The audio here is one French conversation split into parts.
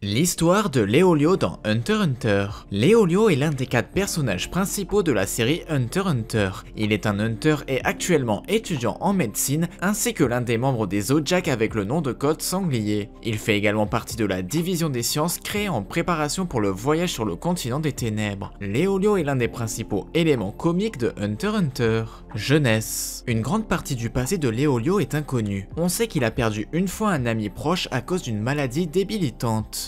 L'histoire de Léolio dans Hunter x Hunter. Léolio est l'un des quatre personnages principaux de la série Hunter x Hunter. Il est un hunter et actuellement étudiant en médecine, ainsi que l'un des membres des Zodiac avec le nom de code Sanglier. Il fait également partie de la division des sciences créée en préparation pour le voyage sur le continent des ténèbres. Léolio est l'un des principaux éléments comiques de Hunter x Hunter. Jeunesse. Une grande partie du passé de Léolio est inconnue. On sait qu'il a perdu une fois un ami proche à cause d'une maladie débilitante.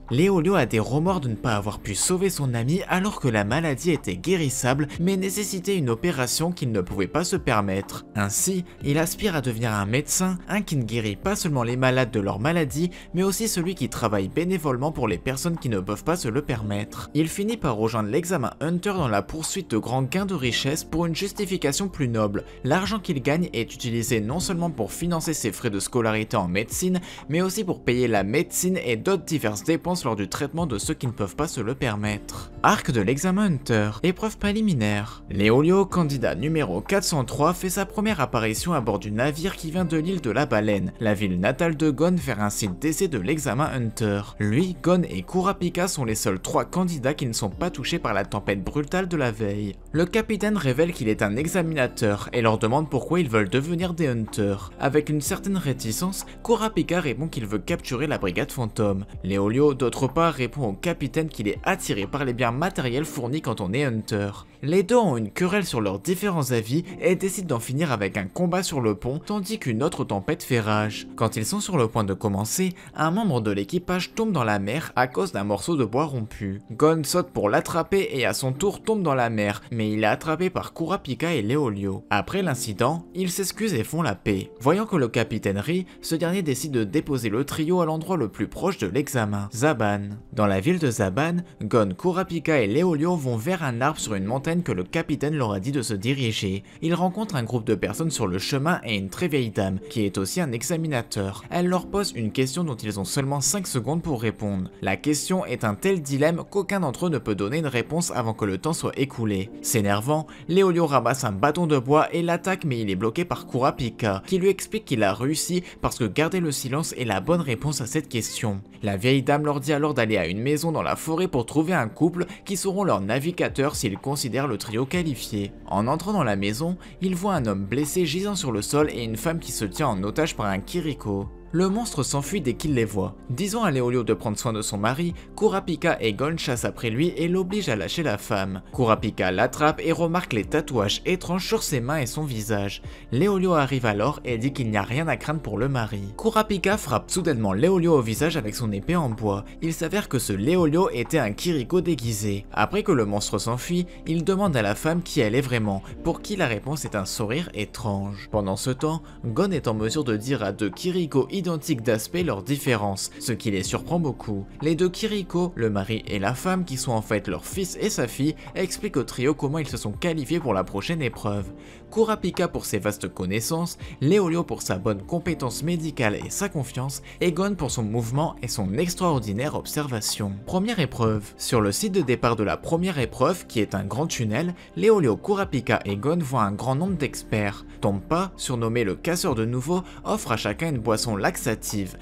Léolio a des remords de ne pas avoir pu sauver son ami alors que la maladie était guérissable mais nécessitait une opération qu'il ne pouvait pas se permettre. Ainsi, il aspire à devenir un médecin, un qui ne guérit pas seulement les malades de leur maladie mais aussi celui qui travaille bénévolement pour les personnes qui ne peuvent pas se le permettre. Il finit par rejoindre l'examen Hunter dans la poursuite de grands gains de richesse pour une justification plus noble. L'argent qu'il gagne est utilisé non seulement pour financer ses frais de scolarité en médecine mais aussi pour payer la médecine et d'autres diverses dépenses lors du traitement de ceux qui ne peuvent pas se le permettre. Arc de l'examen Hunter, épreuve préliminaire. Léolio, candidat numéro 403, fait sa première apparition à bord du navire qui vient de l'île de la Baleine, la ville natale de Gon faire un site d'essai de l'examen Hunter. Lui, Gon et Kurapika sont les seuls trois candidats qui ne sont pas touchés par la tempête brutale de la veille. Le capitaine révèle qu'il est un examinateur et leur demande pourquoi ils veulent devenir des Hunters. Avec une certaine réticence, Kurapika répond qu'il veut capturer la brigade fantôme. Léolio, d'autre part répond au capitaine qu'il est attiré par les biens matériels fournis quand on est hunter. Les deux ont une querelle sur leurs différents avis et décident d'en finir avec un combat sur le pont tandis qu'une autre tempête fait rage. Quand ils sont sur le point de commencer, un membre de l'équipage tombe dans la mer à cause d'un morceau de bois rompu. Gon saute pour l'attraper et à son tour tombe dans la mer, mais il est attrapé par Kurapika et Leolio. Après l'incident, ils s'excusent et font la paix. Voyant que le capitaine rit, ce dernier décide de déposer le trio à l'endroit le plus proche de l'examen, Zaban. Dans la ville de Zaban, Gon, Kurapika et Leolio vont vers un arbre sur une montagne que le capitaine leur a dit de se diriger. Ils rencontrent un groupe de personnes sur le chemin et une très vieille dame, qui est aussi un examinateur. Elle leur pose une question dont ils ont seulement 5 secondes pour répondre. La question est un tel dilemme qu'aucun d'entre eux ne peut donner une réponse avant que le temps soit écoulé. S'énervant, Léolio ramasse un bâton de bois et l'attaque mais il est bloqué par Kurapika, qui lui explique qu'il a réussi parce que garder le silence est la bonne réponse à cette question. La vieille dame leur dit alors d'aller à une maison dans la forêt pour trouver un couple qui seront leurs navigateurs s'ils considèrent le trio qualifié. En entrant dans la maison, il voit un homme blessé gisant sur le sol et une femme qui se tient en otage par un Kiriko. Le monstre s'enfuit dès qu'il les voit. Disant à Léolio de prendre soin de son mari, Kurapika et Gon chassent après lui et l'obligent à lâcher la femme. Kurapika l'attrape et remarque les tatouages étranges sur ses mains et son visage. Léolio arrive alors et dit qu'il n'y a rien à craindre pour le mari. Kurapika frappe soudainement Léolio au visage avec son épée en bois. Il s'avère que ce Léolio était un Kiriko déguisé. Après que le monstre s'enfuit, il demande à la femme qui elle est vraiment, pour qui la réponse est un sourire étrange. Pendant ce temps, Gon est en mesure de dire à deux Kiriko identiques d'aspect leurs différences, ce qui les surprend beaucoup. Les deux Kiriko, le mari et la femme qui sont en fait leur fils et sa fille, expliquent au trio comment ils se sont qualifiés pour la prochaine épreuve. Kurapika pour ses vastes connaissances, Léolio pour sa bonne compétence médicale et sa confiance, et Gon pour son mouvement et son extraordinaire observation. Première épreuve. Sur le site de départ de la première épreuve, qui est un grand tunnel, Léolio, Kurapika et Gon voient un grand nombre d'experts. Tompa, surnommé le casseur de nouveau, offre à chacun une boisson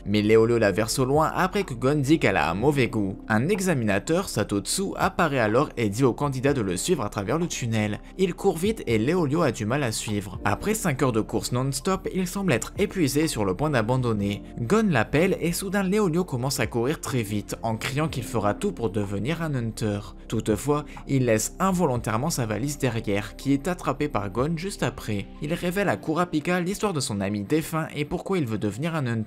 mais Leolio la verse au loin après que Gon dit qu'elle a un mauvais goût. Un examinateur, Satotsu, apparaît alors et dit au candidat de le suivre à travers le tunnel. Il court vite et Léolio a du mal à suivre. Après 5 heures de course non-stop, il semble être épuisé sur le point d'abandonner. Gon l'appelle et soudain Léolio commence à courir très vite en criant qu'il fera tout pour devenir un hunter. Toutefois, il laisse involontairement sa valise derrière qui est attrapée par Gon juste après. Il révèle à Kurapika l'histoire de son ami défunt et pourquoi il veut devenir un hunter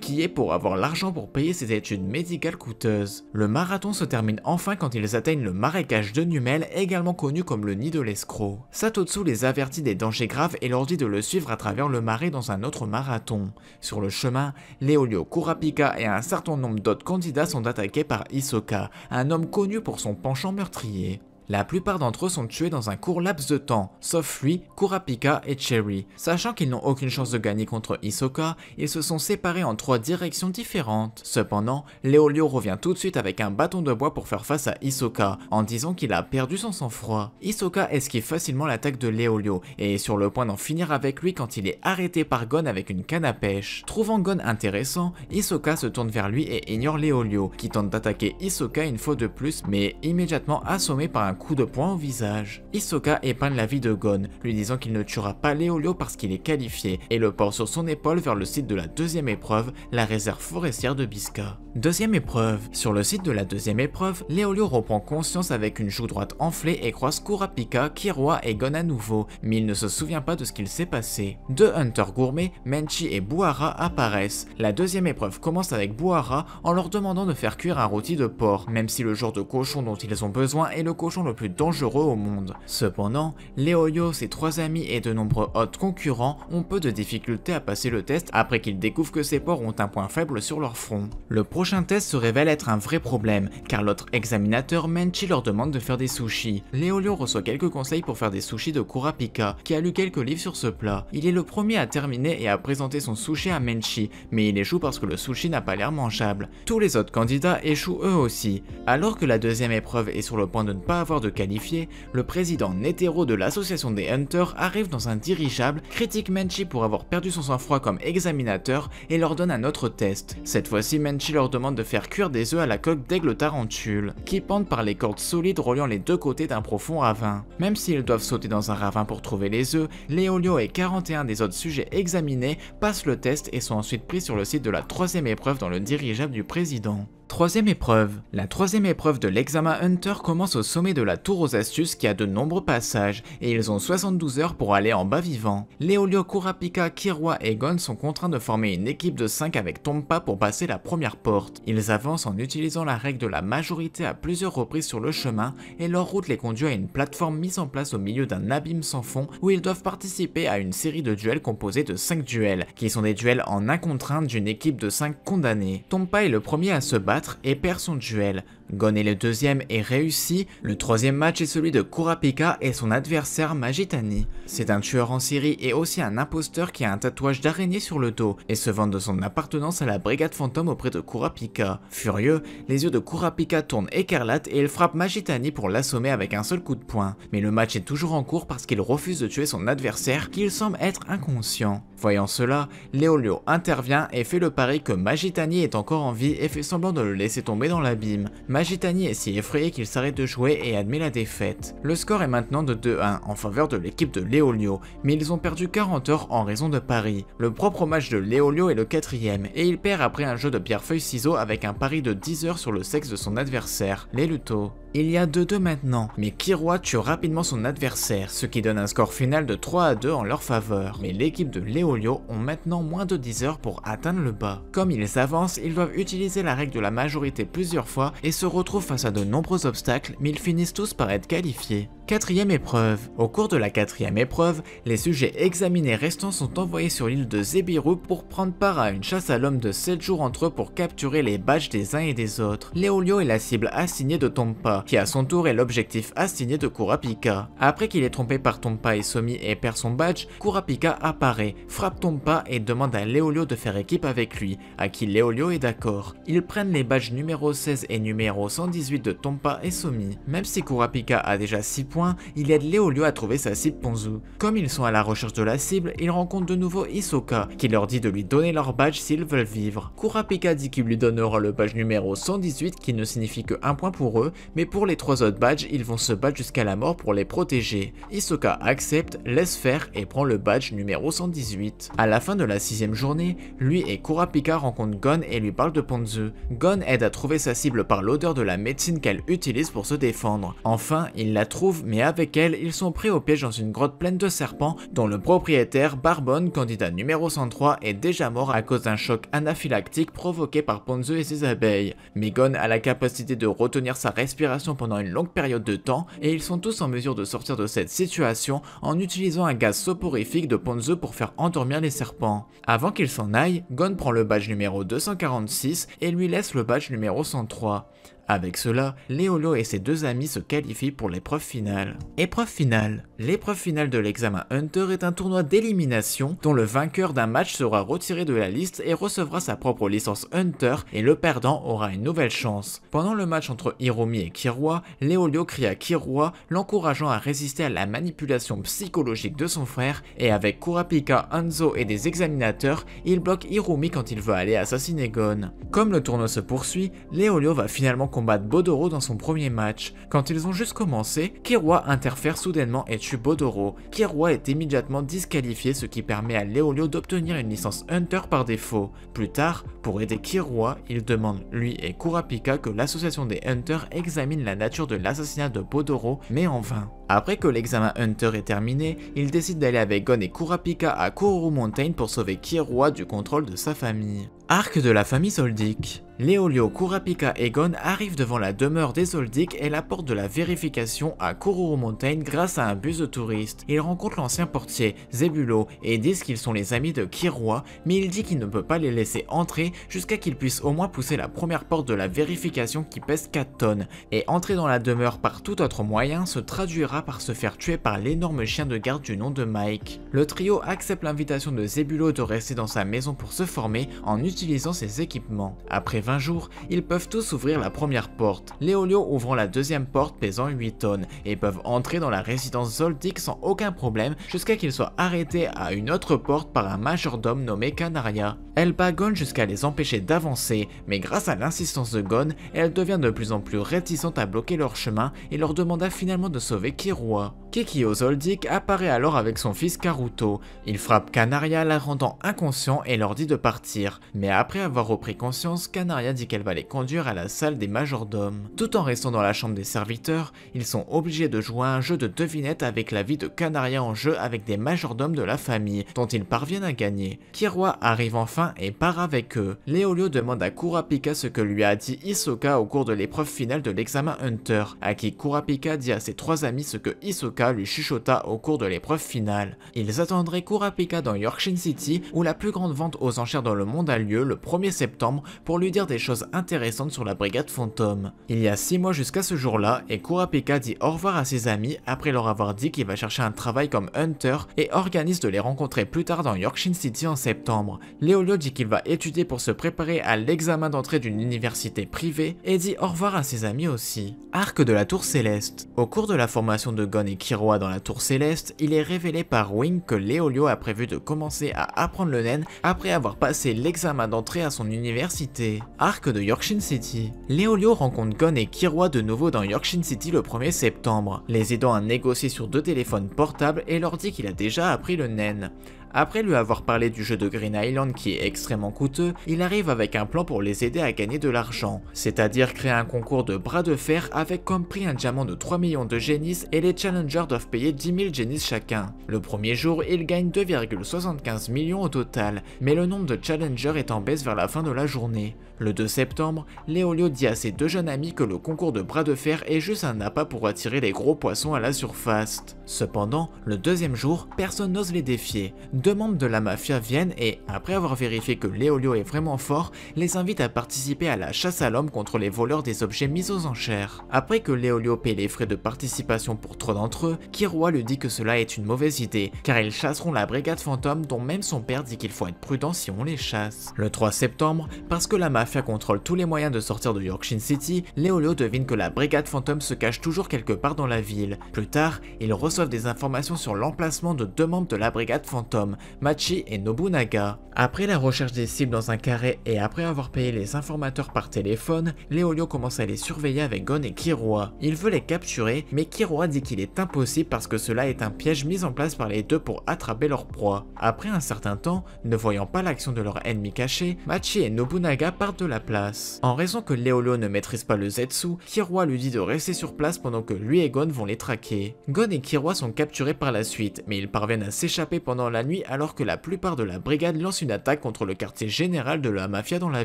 qui est pour avoir l'argent pour payer ses études médicales coûteuses. Le marathon se termine enfin quand ils atteignent le marécage de Numel, également connu comme le nid de l'escroc. Satotsu les avertit des dangers graves et leur dit de le suivre à travers le marais dans un autre marathon. Sur le chemin, Leolio Kurapika et un certain nombre d'autres candidats sont attaqués par Hisoka, un homme connu pour son penchant meurtrier. La plupart d'entre eux sont tués dans un court laps de temps, sauf lui, Kurapika et Cherry. Sachant qu'ils n'ont aucune chance de gagner contre Hisoka, ils se sont séparés en trois directions différentes. Cependant, Leolio revient tout de suite avec un bâton de bois pour faire face à Hisoka, en disant qu'il a perdu son sang-froid. Hisoka esquive facilement l'attaque de Leolio et est sur le point d'en finir avec lui quand il est arrêté par Gon avec une canne à pêche. Trouvant Gon intéressant, Hisoka se tourne vers lui et ignore Leolio, qui tente d'attaquer Hisoka une fois de plus, mais est immédiatement assommé par un coup de poing au visage. Hisoka épingle la vie de Gon, lui disant qu'il ne tuera pas Léolio parce qu'il est qualifié, et le porte sur son épaule vers le site de la deuxième épreuve, la réserve forestière de Biska. Deuxième épreuve. Sur le site de la deuxième épreuve, Léolio reprend conscience avec une joue droite enflée et croise Kurapika, Kiroa et Gon à nouveau, mais il ne se souvient pas de ce qu'il s'est passé. Deux hunters gourmets, Menchi et Buara apparaissent. La deuxième épreuve commence avec Buara en leur demandant de faire cuire un rôti de porc, même si le genre de cochon dont ils ont besoin est le cochon le plus dangereux au monde. Cependant, Leoyo, ses trois amis et de nombreux autres concurrents ont peu de difficultés à passer le test après qu'ils découvrent que ces porcs ont un point faible sur leur front. Le prochain test se révèle être un vrai problème, car l'autre examinateur, Menchi, leur demande de faire des sushis. Yo reçoit quelques conseils pour faire des sushis de Kurapika, qui a lu quelques livres sur ce plat. Il est le premier à terminer et à présenter son sushi à Menchi, mais il échoue parce que le sushi n'a pas l'air mangeable. Tous les autres candidats échouent eux aussi. Alors que la deuxième épreuve est sur le point de ne pas avoir de qualifier, le président Netero de l'association des Hunters arrive dans un dirigeable, critique Menchi pour avoir perdu son sang-froid comme examinateur et leur donne un autre test. Cette fois-ci, Menchi leur demande de faire cuire des œufs à la coque d'aigle tarantule, qui pendent par les cordes solides reliant les deux côtés d'un profond ravin. Même s'ils doivent sauter dans un ravin pour trouver les œufs, Léolio et 41 des autres sujets examinés passent le test et sont ensuite pris sur le site de la troisième épreuve dans le dirigeable du président. Troisième épreuve. La troisième épreuve de l'examen Hunter commence au sommet de la tour aux astuces qui a de nombreux passages, et ils ont 72 heures pour aller en bas vivant. Léolio Kurapika, Kirwa et Gon sont contraints de former une équipe de 5 avec Tompa pour passer la première porte. Ils avancent en utilisant la règle de la majorité à plusieurs reprises sur le chemin, et leur route les conduit à une plateforme mise en place au milieu d'un abîme sans fond où ils doivent participer à une série de duels composés de 5 duels, qui sont des duels en un contrainte d'une équipe de 5 condamnés. Tompa est le premier à se battre et perd son duel. Gon est le deuxième et réussi, le troisième match est celui de Kurapika et son adversaire Magitani. C'est un tueur en série et aussi un imposteur qui a un tatouage d'araignée sur le dos et se vante de son appartenance à la brigade fantôme auprès de Kurapika. Furieux, les yeux de Kurapika tournent écarlates et il frappe Magitani pour l'assommer avec un seul coup de poing. Mais le match est toujours en cours parce qu'il refuse de tuer son adversaire qu'il semble être inconscient. Voyant cela, Leolio intervient et fait le pari que Magitani est encore en vie et fait semblant de le laisser tomber dans l'abîme. Agitani est si effrayé qu'il s'arrête de jouer et admet la défaite. Le score est maintenant de 2-1 en faveur de l'équipe de Léolio, mais ils ont perdu 40 heures en raison de Paris. Le propre match de Léolio est le quatrième, et il perd après un jeu de pierre-feuille-ciseaux avec un pari de 10 heures sur le sexe de son adversaire, Leluto. Il y a 2-2 maintenant, mais Kiroa tue rapidement son adversaire, ce qui donne un score final de 3 à 2 en leur faveur. Mais l'équipe de Leolio ont maintenant moins de 10 heures pour atteindre le bas. Comme ils avancent, ils doivent utiliser la règle de la majorité plusieurs fois et se retrouvent face à de nombreux obstacles, mais ils finissent tous par être qualifiés. Quatrième épreuve. Au cours de la quatrième épreuve, les sujets examinés restants sont envoyés sur l'île de Zebiru pour prendre part à une chasse à l'homme de 7 jours entre eux pour capturer les badges des uns et des autres. Léolio est la cible assignée de Tompa, qui à son tour est l'objectif assigné de Kurapika. Après qu'il est trompé par Tompa et Somi et perd son badge, Kurapika apparaît, frappe Tompa et demande à Léolio de faire équipe avec lui, à qui Léolio est d'accord. Ils prennent les badges numéro 16 et numéro 118 de Tompa et Somi. Même si Kurapika a déjà 6 points, il aide Léolio à trouver sa cible Ponzu. Comme ils sont à la recherche de la cible, ils rencontrent de nouveau Hisoka, qui leur dit de lui donner leur badge s'ils veulent vivre. Kurapika dit qu'il lui donnera le badge numéro 118 qui ne signifie que un point pour eux, mais pour les trois autres badges, ils vont se battre jusqu'à la mort pour les protéger. Hisoka accepte, laisse faire et prend le badge numéro 118. À la fin de la sixième journée, lui et Kurapika rencontrent Gon et lui parlent de Ponzu. Gon aide à trouver sa cible par l'odeur de la médecine qu'elle utilise pour se défendre. Enfin, il la trouve mais avec elle, ils sont pris au piège dans une grotte pleine de serpents dont le propriétaire, Barbone, candidat numéro 103, est déjà mort à cause d'un choc anaphylactique provoqué par Ponzu et ses abeilles. megon a la capacité de retenir sa respiration pendant une longue période de temps et ils sont tous en mesure de sortir de cette situation en utilisant un gaz soporifique de Ponzu pour faire endormir les serpents. Avant qu'il s'en aille, Gon prend le badge numéro 246 et lui laisse le badge numéro 103. Avec cela, Leolio et ses deux amis se qualifient pour l'épreuve finale. Épreuve finale. L'épreuve finale de l'examen Hunter est un tournoi d'élimination dont le vainqueur d'un match sera retiré de la liste et recevra sa propre licence Hunter et le perdant aura une nouvelle chance. Pendant le match entre Hiromi et Kirua, Leolio crie à Kirua l'encourageant à résister à la manipulation psychologique de son frère et avec Kurapika, Hanzo et des examinateurs, il bloque Hiromi quand il veut aller assassiner Gon. Comme le tournoi se poursuit, Leolio va finalement Bodoro dans son premier match. Quand ils ont juste commencé, Kirwa interfère soudainement et tue Bodoro. Kirua est immédiatement disqualifié ce qui permet à Leolio d'obtenir une licence Hunter par défaut. Plus tard, pour aider Kirwa, il demande lui et Kurapika que l'association des Hunters examine la nature de l'assassinat de Bodoro, mais en vain. Après que l'examen Hunter est terminé, il décide d'aller avec Gon et Kurapika à Kururu Mountain pour sauver Kirwa du contrôle de sa famille. Arc de la famille Soldic Léolio, Kurapika et Gon arrivent devant la demeure des Zoldyck et la porte de la vérification à Kururu Mountain grâce à un bus de touristes. Ils rencontrent l'ancien portier, Zebulo, et disent qu'ils sont les amis de Kirwa, mais il dit qu'il ne peut pas les laisser entrer jusqu'à qu'ils puissent au moins pousser la première porte de la vérification qui pèse 4 tonnes. Et entrer dans la demeure par tout autre moyen se traduira par se faire tuer par l'énorme chien de garde du nom de Mike. Le trio accepte l'invitation de Zebulo de rester dans sa maison pour se former en utilisant ses équipements. Après Jour, ils peuvent tous ouvrir la première porte, Léolio ouvrant la deuxième porte pesant 8 tonnes, et peuvent entrer dans la résidence Zoltique sans aucun problème jusqu'à qu'ils soient arrêtés à une autre porte par un majordome nommé Canaria. Elle bat jusqu'à les empêcher d'avancer, mais grâce à l'insistance de Gon, elle devient de plus en plus réticente à bloquer leur chemin et leur demanda finalement de sauver Kirua. Kikyo Zoldyck apparaît alors avec son fils Karuto. Il frappe Canaria la rendant inconscient et leur dit de partir, mais après avoir repris conscience, Canaria dit qu'elle va les conduire à la salle des majordomes. Tout en restant dans la chambre des serviteurs, ils sont obligés de jouer à un jeu de devinette avec la vie de Kanaria en jeu avec des majordomes de la famille, dont ils parviennent à gagner. Kiroa arrive enfin et part avec eux. Leolio demande à Kurapika ce que lui a dit Hisoka au cours de l'épreuve finale de l'examen Hunter, à qui Kurapika dit à ses trois amis ce que Hisoka lui chuchota au cours de l'épreuve finale. Ils attendraient Kurapika dans Yorkshire City où la plus grande vente aux enchères dans le monde a lieu le 1er septembre pour lui dire des choses intéressantes sur la brigade fantôme. Il y a 6 mois jusqu'à ce jour-là et Kurapika dit au revoir à ses amis après leur avoir dit qu'il va chercher un travail comme hunter et organise de les rencontrer plus tard dans Yorkshire City en septembre. Leolio dit qu'il va étudier pour se préparer à l'examen d'entrée d'une université privée et dit au revoir à ses amis aussi. Arc de la Tour Céleste Au cours de la formation de Gon Kiroa dans la Tour Céleste, il est révélé par Wing que Leolio a prévu de commencer à apprendre le nen après avoir passé l'examen d'entrée à son université, arc de Yorkshin City. Leolio rencontre Gon et Kiroa de nouveau dans Yorkshin City le 1er septembre, les aidant à négocier sur deux téléphones portables et leur dit qu'il a déjà appris le nen. Après lui avoir parlé du jeu de Green Island qui est extrêmement coûteux, il arrive avec un plan pour les aider à gagner de l'argent, c'est-à-dire créer un concours de bras de fer avec comme prix un diamant de 3 millions de génies et les challengers doivent payer 10 000 génies chacun. Le premier jour, il gagne 2,75 millions au total, mais le nombre de challengers est en baisse vers la fin de la journée. Le 2 septembre, Léolio dit à ses deux jeunes amis que le concours de bras de fer est juste un appât pour attirer les gros poissons à la surface. Cependant, le deuxième jour, personne n'ose les défier, deux membres de la mafia viennent et, après avoir vérifié que Léolio est vraiment fort, les invite à participer à la chasse à l'homme contre les voleurs des objets mis aux enchères. Après que Léolio paie les frais de participation pour trois d'entre eux, Kiroa lui dit que cela est une mauvaise idée, car ils chasseront la brigade fantôme dont même son père dit qu'il faut être prudent si on les chasse. Le 3 septembre, parce que la mafia contrôle tous les moyens de sortir de Yorkshire City, Léolio devine que la brigade fantôme se cache toujours quelque part dans la ville. Plus tard, ils reçoivent des informations sur l'emplacement de deux membres de la brigade fantôme Machi et Nobunaga. Après la recherche des cibles dans un carré et après avoir payé les informateurs par téléphone, Leolio commence à les surveiller avec Gon et Kiroa. Il veut les capturer, mais Kiroa dit qu'il est impossible parce que cela est un piège mis en place par les deux pour attraper leur proie. Après un certain temps, ne voyant pas l'action de leur ennemi caché, Machi et Nobunaga partent de la place. En raison que Léolio ne maîtrise pas le Zetsu, Kiroa lui dit de rester sur place pendant que lui et Gon vont les traquer. Gon et Kiroa sont capturés par la suite, mais ils parviennent à s'échapper pendant la nuit alors que la plupart de la brigade lance une attaque contre le quartier général de la mafia dans la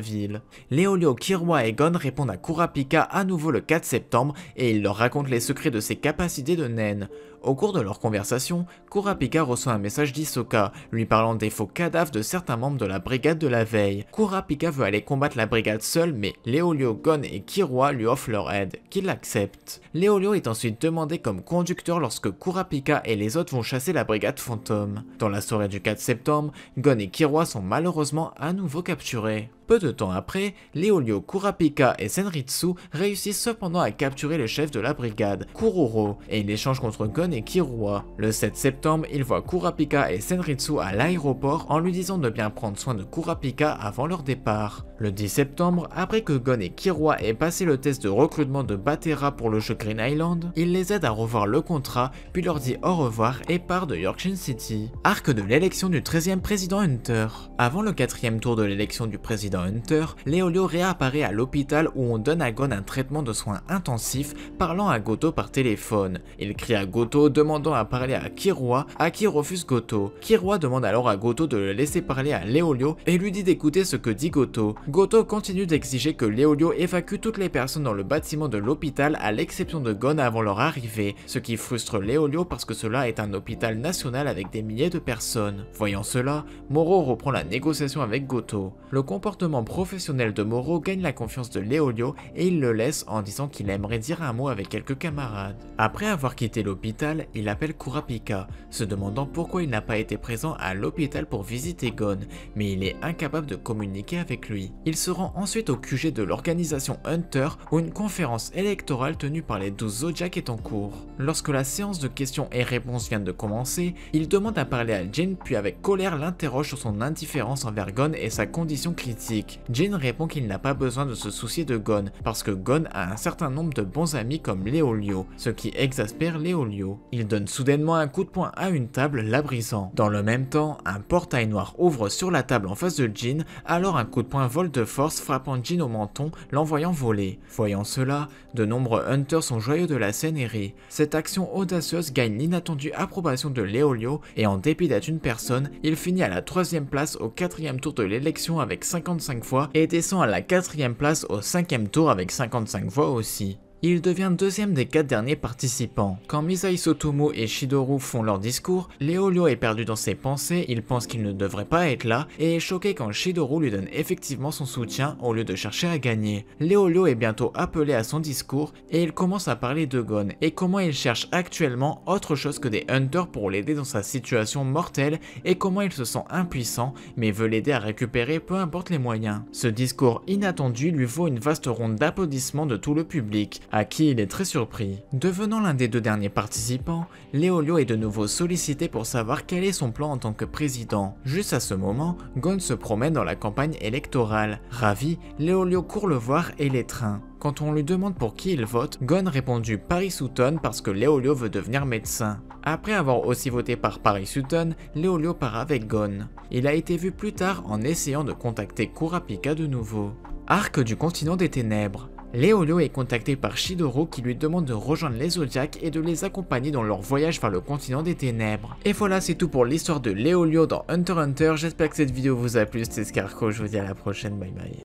ville. Léolio, Kirwa et Gon répondent à Kurapika à nouveau le 4 septembre et il leur raconte les secrets de ses capacités de naine. Au cours de leur conversation, Kurapika reçoit un message d'Isoka, lui parlant des faux cadavres de certains membres de la brigade de la veille. Kurapika veut aller combattre la brigade seule, mais Léolio, Gon et Kirua lui offrent leur aide, qu'il accepte. Léolio est ensuite demandé comme conducteur lorsque Kurapika et les autres vont chasser la brigade fantôme. Dans la soirée du 4 septembre, Gon et Kirua sont malheureusement à nouveau capturés. Peu de temps après, Leolio, Kurapika et Senritsu réussissent cependant à capturer le chef de la brigade, Kuroro, et il échange contre Gon et Kirua. Le 7 septembre, il voit Kurapika et Senritsu à l'aéroport en lui disant de bien prendre soin de Kurapika avant leur départ. Le 10 septembre, après que Gon et Kirua aient passé le test de recrutement de Batera pour le jeu Green Island, il les aide à revoir le contrat, puis leur dit au revoir et part de Yorkshire City. Arc de l'élection du 13e président Hunter. Avant le quatrième tour de l'élection du président Hunter, Leolio réapparaît à l'hôpital où on donne à Gon un traitement de soins intensifs, parlant à Goto par téléphone. Il crie à Goto, demandant à parler à Kirua, à qui refuse Goto. Kirua demande alors à Goto de le laisser parler à Leolio et lui dit d'écouter ce que dit Goto. Goto continue d'exiger que Leolio évacue toutes les personnes dans le bâtiment de l'hôpital à l'exception de Gon avant leur arrivée, ce qui frustre Leolio parce que cela est un hôpital national avec des milliers de personnes. Voyant cela, Moro reprend la négociation avec Goto. Le comportement professionnel de Moro gagne la confiance de Leolio et il le laisse en disant qu'il aimerait dire un mot avec quelques camarades. Après avoir quitté l'hôpital, il appelle Kurapika, se demandant pourquoi il n'a pas été présent à l'hôpital pour visiter Gon, mais il est incapable de communiquer avec lui. Il se rend ensuite au QG de l'organisation Hunter où une conférence électorale tenue par les 12 Zodiac est en cours. Lorsque la séance de questions et réponses vient de commencer, il demande à parler à Jin puis avec colère l'interroge sur son indifférence envers Gon et sa condition critique. Jin répond qu'il n'a pas besoin de se soucier de Gon, parce que Gon a un certain nombre de bons amis comme Leolio, ce qui exaspère Leolio. Il donne soudainement un coup de poing à une table, la brisant. Dans le même temps, un portail noir ouvre sur la table en face de Jin, alors un coup de poing vole de force frappant Jin au menton, l'envoyant voler. Voyant cela, de nombreux hunters sont joyeux de la scène et rient. Cette action audacieuse gagne l'inattendue approbation de Leolio et en dépit d'être une personne, il finit à la troisième place au quatrième tour de l'élection avec 55 fois et descend à la quatrième place au cinquième tour avec 55 voix aussi il devient deuxième des quatre derniers participants. Quand Misai et Shidoru font leur discours, Leolio est perdu dans ses pensées, il pense qu'il ne devrait pas être là, et est choqué quand Shidoru lui donne effectivement son soutien au lieu de chercher à gagner. Leolio est bientôt appelé à son discours, et il commence à parler de Gon, et comment il cherche actuellement autre chose que des Hunters pour l'aider dans sa situation mortelle, et comment il se sent impuissant, mais veut l'aider à récupérer peu importe les moyens. Ce discours inattendu lui vaut une vaste ronde d'applaudissements de tout le public, à qui il est très surpris. Devenant l'un des deux derniers participants, Leolio est de nouveau sollicité pour savoir quel est son plan en tant que président. Juste à ce moment, Gon se promène dans la campagne électorale. Ravi, Leolio court le voir et l'étreint. Quand on lui demande pour qui il vote, Gon répond du Paris Sutton parce que Leolio veut devenir médecin. Après avoir aussi voté par Paris Sutton, Leolio part avec Gon. Il a été vu plus tard en essayant de contacter Kurapika de nouveau. Arc du continent des ténèbres. Léolio est contacté par Shidoro qui lui demande de rejoindre les Zodiacs et de les accompagner dans leur voyage vers le continent des ténèbres. Et voilà c'est tout pour l'histoire de Léolio dans Hunter x Hunter, j'espère que cette vidéo vous a plu, c'était Scarco, je vous dis à la prochaine, bye bye.